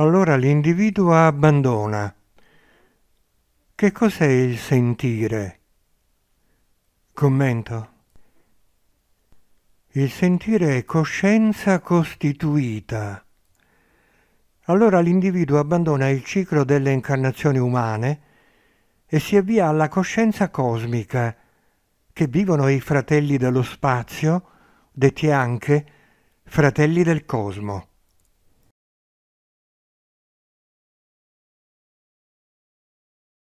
allora l'individuo abbandona. Che cos'è il sentire? Commento. Il sentire è coscienza costituita. Allora l'individuo abbandona il ciclo delle incarnazioni umane e si avvia alla coscienza cosmica che vivono i fratelli dello spazio, detti anche fratelli del cosmo.